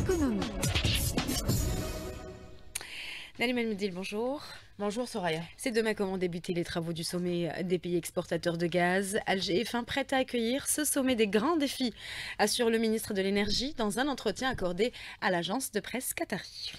Économie. Nalim bonjour. Bonjour Soraya. C'est demain comment débuter les travaux du sommet des pays exportateurs de gaz. Alger est fin prête à accueillir ce sommet des grands défis, assure le ministre de l'Énergie dans un entretien accordé à l'agence de presse Qatari.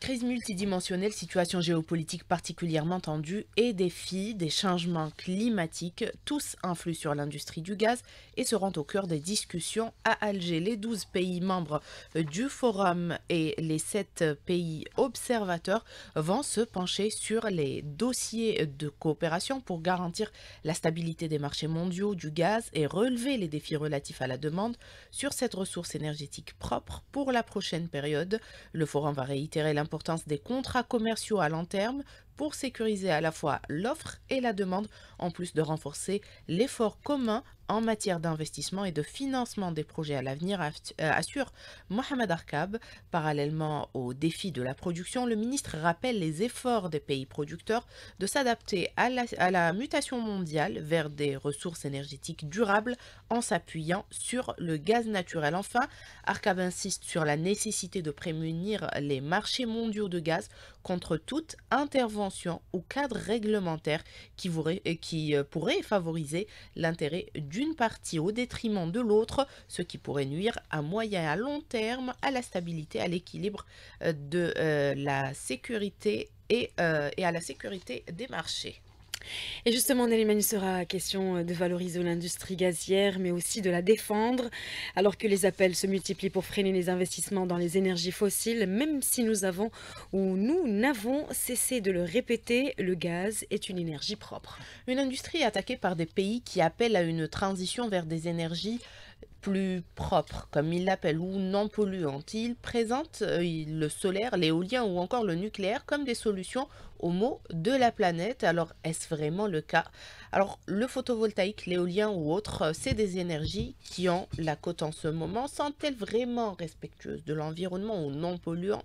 Crise multidimensionnelle, situation géopolitique particulièrement tendue et défis des changements climatiques, tous influent sur l'industrie du gaz et seront au cœur des discussions à Alger. Les 12 pays membres euh, du forum et les 7 pays observateurs vont se pencher sur les dossiers de coopération pour garantir la stabilité des marchés mondiaux du gaz et relever les défis relatifs à la demande sur cette ressource énergétique propre pour la prochaine période. Le forum va réitérer l'importance l'importance des contrats commerciaux à long terme pour sécuriser à la fois l'offre et la demande, en plus de renforcer l'effort commun en matière d'investissement et de financement des projets à l'avenir, euh, assure Mohamed Arkab. Parallèlement au défi de la production, le ministre rappelle les efforts des pays producteurs de s'adapter à, la, mutation mondiale vers des ressources énergétiques durables en s'appuyant sur le gaz naturel. Enfin, Arkab insiste sur la nécessité de prémunir les marchés mondiaux de gaz contre toute intervention au cadre réglementaire réglementaire qui, euh, euh, pourrait favoriser l'intérêt d'une partie au détriment de l'autre, ce qui pourrait nuire à moyen et à long terme à la stabilité, à l'équilibre euh, de la sécurité et à la sécurité des marchés. Et justement, Nelly Manu sera question euh, de valoriser l'industrie gazière, mais aussi de la défendre. Alors que les appels se multiplient pour freiner les investissements dans les énergies fossiles, même si nous avons ou nous n'avons cessé de le répéter, le gaz est une énergie propre. Une industrie attaquée par des pays qui appellent à une transition vers des énergies plus propre comme il l'appelle ou non polluante, il présente euh, le solaire, l'éolien ou encore le nucléaire comme des solutions aux mot de la planète. Alors, est-ce vraiment le cas Alors, le photovoltaïque, l'éolien ou autre, euh, c'est des énergies qui ont la cote en ce moment. Sont-elles vraiment respectueuses de l'environnement ou non polluantes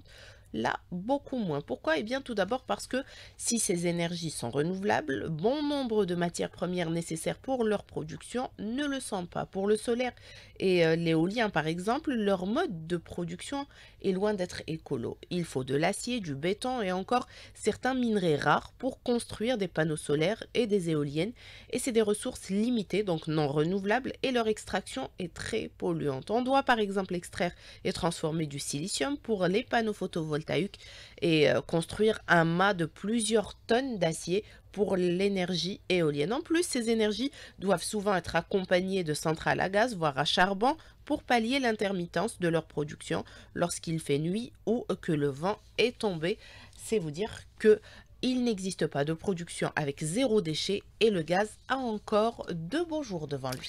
Là, beaucoup moins. Pourquoi Eh bien, tout d'abord parce que si ces énergies sont renouvelables, bon nombre de matières premières nécessaires pour leur production ne le sont pas. Pour le solaire et euh, l'éolien, par exemple, leur mode de production est loin d'être écolo. Il faut de l'acier, du béton et encore certains minerais rares pour construire des panneaux solaires et des éoliennes. Et c'est des ressources limitées, donc non renouvelables, et leur extraction est très polluante. On doit par exemple extraire et transformer du silicium pour les panneaux photovoltaïques et euh, construire un mât de plusieurs tonnes d'acier pour l'énergie éolienne. En plus, ces énergies doivent souvent être accompagnées de centrales à gaz, voire à charbon, pour pallier l'intermittence de leur production lorsqu'il fait nuit ou que le vent est tombé. C'est vous dire que il n'existe pas de production avec zéro déchet et le gaz a encore deux beaux jours devant lui.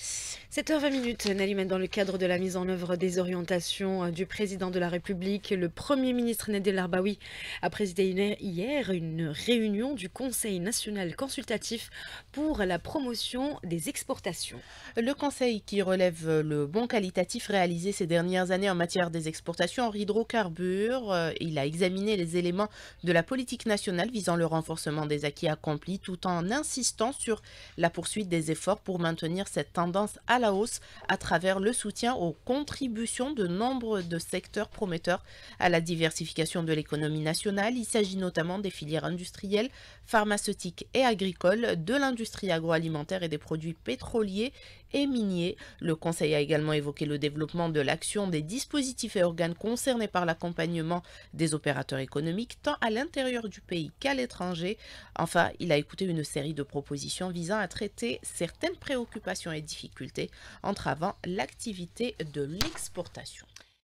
7h20, Nalimène, dans le cadre de la mise en œuvre des orientations euh, du président de la République, le Premier ministre Nedel Arbaoui a présidé hier une réunion du Conseil national consultatif pour la promotion des exportations. Le Conseil qui relève le bon qualitatif réalisé ces dernières années en matière des exportations en hydrocarbures, euh, il a examiné les éléments de la politique nationale visant le renforcement des acquis accomplis tout en insistant sur la poursuite des efforts pour maintenir cette tendance à la hausse à travers le soutien aux contributions de nombreux secteurs prometteurs à la diversification de l'économie nationale. Il s'agit notamment des filières industrielles, pharmaceutiques et agricoles, de l'industrie agroalimentaire et des produits pétroliers et Le Conseil a également évoqué le développement de l'action des dispositifs et organes concernés par l'accompagnement des opérateurs économiques, tant à l'intérieur du pays qu'à l'étranger. Enfin, il a écouté une série de propositions visant à traiter certaines préoccupations et difficultés entravant l'activité de l'exportation.